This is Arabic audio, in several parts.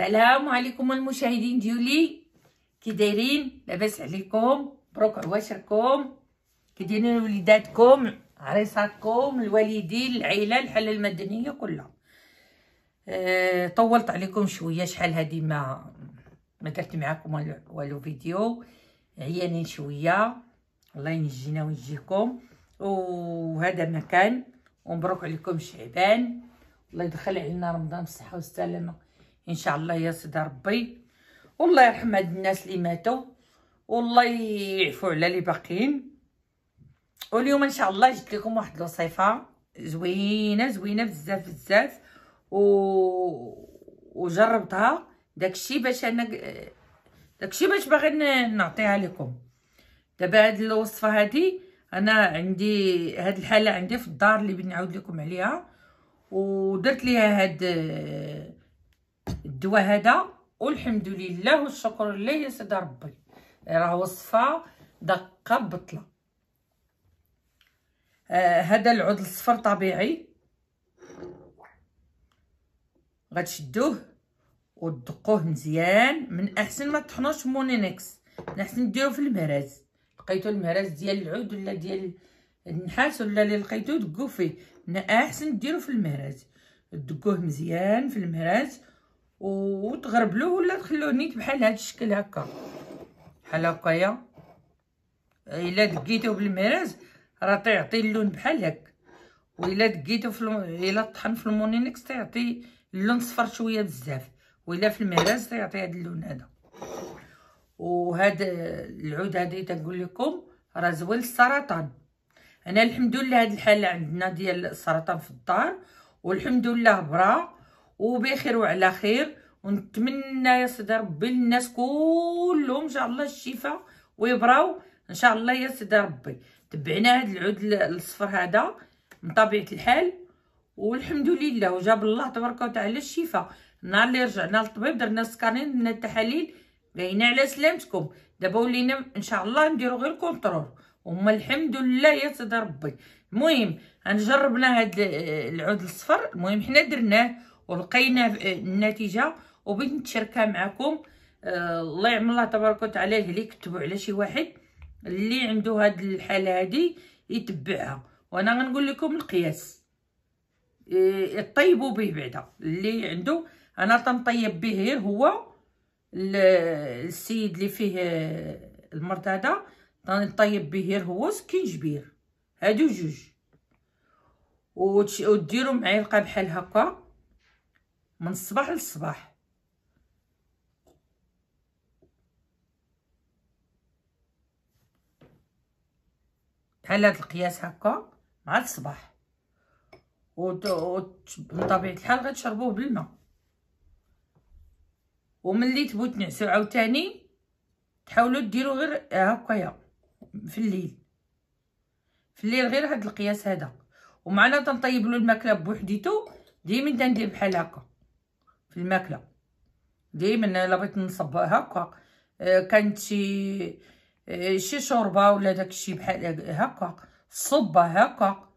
السلام عليكم المشاهدين ديولي كي دايرين لاباس عليكم مبروك عواشركم كي دايرين وليداتكم عريساتكم الوالدين العيله الحاله المدنيه كلها أه طولت عليكم شويه شحال هادي ما ما درت معاكم والو فيديو عيانين شويه الله ينجينا ويجيكم وهذا مكان ومبروك عليكم شعبان الله يدخل علينا رمضان بالصحه والسلامه ان شاء الله يا سيدي ربي والله يرحم هاد الناس اللي ماتوا والله يعفو على اللي باقيين واليوم ان شاء الله جبت لكم واحد الوصيفه زوينه زوينه بزاف بزاف و وجربتها داكشي باش انا داكشي باش باغي نعطيها لكم دابا هاد الوصفه هادي انا عندي هاد الحاله عندي في الدار اللي بنعاود لكم عليها ودرت ليها هاد الدواء هذا والحمد لله والشكر لله يا سيدي ربي راه وصفه دقه بطله آه العود الصفر طبيعي غتشدوه وتدقوه مزيان من احسن ما تحنوش مونينكس من احسن ديروه في المهراز لقيتو المهراز ديال العود ولا ديال النحاس ولا اللي لقيتو دقوه فيه من احسن ديروه في المهراز دقوه مزيان في المهراز وتغربلوه ولا تخلوه نيت بحال هاد الشكل هكا بحال هكايا الا دقيتو بالمراز راه تيعطي اللون بحال هك والا دقيتو في الا طحن في المونينكس تيعطي اللون صفر شويه بزاف والا في المراز تيعطي هاد اللون هذا وهاد العود هادي تنقول لكم راه زوين السرطان انا الحمد لله هاد الحاله عندنا ديال السرطان في الدار والحمد لله برا وبخير وعلى خير ونتمنى يا سيدي ربي للناس كلهم ان شاء الله الشفاء ويبراو ان شاء الله يا سيدي ربي تبعنا هاد العود الصفر هذا من طبيعه الحال والحمد لله وجاب الله تبارك وتعالى الشفاء النهار اللي رجعنا للطبيب درنا السكانين درنا التحاليل باينه على سلامتكم دابا ولينا ان شاء الله نديرو غير كونترول وما الحمد لله يا سيدي ربي المهم جربنا هاد العود الصفر المهم حنا درناه ولقينا آه، النتيجه وبغيت نتشاركها معكم آه الله يعمل الله تبارك وتعالى اللي كتبوا على شي واحد اللي عنده هاد الحاله هادي يتبعها وانا غنقول لكم القياس آه، يطيبوا به بعدا اللي عنده انا تنطيب به غير هو السيد اللي فيه المرض هذا تنطيب به غير هو سكينجبير هادو جوج وديروا معلقه بحال هكا من الصباح للصباح بحال هاد القياس هكا مع الصباح و بطبيعة الحال غتشربوه بالماء وملي تبغيو تنعسو عاوتاني تحاولوا ديروا غير هكايا في الليل في الليل غير هاد القياس هذا ومعنا تنطيب له الماكله بوحديتو ديما تندير بحال هكا في الماكله ديما الا بغيت نصب هكا آه، كانت شي إيه، شي شوربه ولا داكشي بحال هكا صبه هكا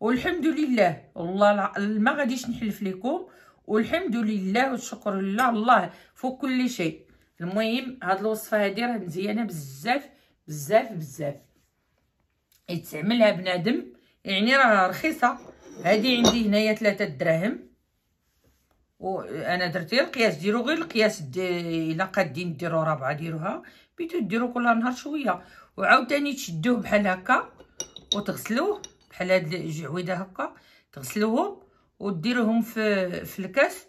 والحمد لله والله ما غاديش نحلف لكم والحمد لله والشكر لله الله فوق كل شيء المهم هاد الوصفه هادي راه مزيانه بزاف بزاف بزاف يتعملها بنادم يعني راه رخيصه هادي عندي هنايا 3 دراهم وانا درت غير القياس ديروا غير القياس دي الا قادين ديروا رابعه ديروها بيتو ديروا كل نهار شويه وعاوتاني تشدوه بحال هكا وتغسلوه بحال هاد الجعويده هكا تغسلوهم وديروهم في في الكاس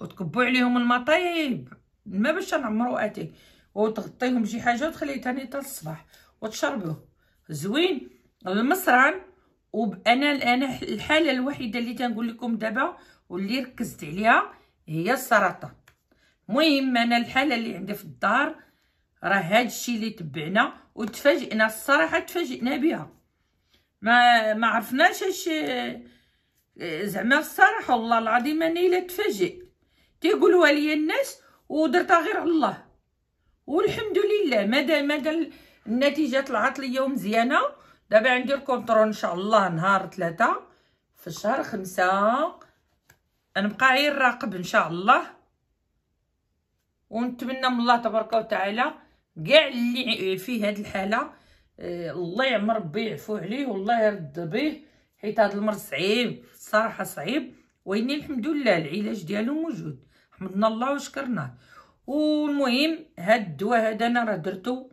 وتكبوا عليهم الماء طيب ما باش تنعمرو اتاي وتغطيهم بشي حاجه وتخليه تاني حتى الصباح وتشربوه زوين المصران وانا انا الحاله الوحيده اللي تنقول لكم دابا واللي ركزت عليها هي السرطان المهم انا الحاله اللي عندي في الدار راه هذا الشيء اللي تبعنا وتفاجئنا الصراحه تفاجئنا بها ما ما عرفناش اش زعما الصراحه والله العظيم انا الا تفاجئ تيقولوا لي الناس ودرتها غير على الله والحمد لله مادام مادام النتيجه طلعت ليا مزيانه دابا عندي الكونترول ان شاء الله نهار ثلاثة في شهر خمسة نبقى غير راقب ان شاء الله ونتمنى من الله تبارك وتعالى كاع اللي في هاد الحاله آه، الله يعمر ربي يعفو عليه والله يرد به حيت هاد المرض صعيب صراحه صعيب ويني الحمد لله العلاج ديالو موجود حمدنا الله وشكرناه والمهم هاد الدواء هذا انا راه درتو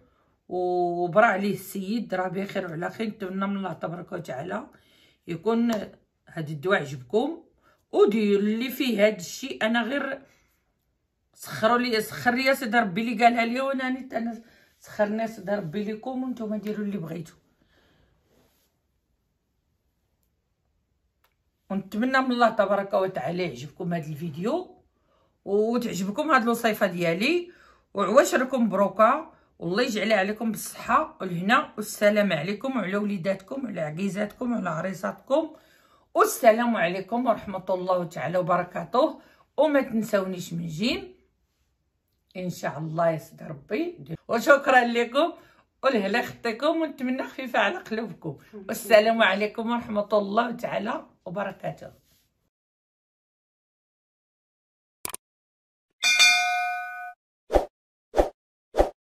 وبرا عليه السيد راه بخير وعلى خير نتمنى من الله تبارك وتعالى يكون هاد الدواء عجبكم ودير اللي فيه هاد الشيء انا غير سخروا لي سخر لي سيدي ربي اللي قالها لي وانا انا سخرني سيدي ربي ليكم وانتم ديروا اللي بغيتو ونتمنى من الله تبارك وتعالى يعجبكم هذا الفيديو وتعجبكم هاد الوصيفه ديالي وعواشركم بروكه والله يجعلها عليكم بالصحه والهنا والسلام عليكم وعلى وليداتكم وعلى عجيزاتكم وعلى عريساتكم والسلام عليكم ورحمه الله تعالى وبركاته وما تنسونيش من جيم ان شاء الله يسد ربي وشكرا لكم والهلا خطيكم ونتمنى خفيفه على قلوبكم والسلام عليكم ورحمه الله تعالى وبركاته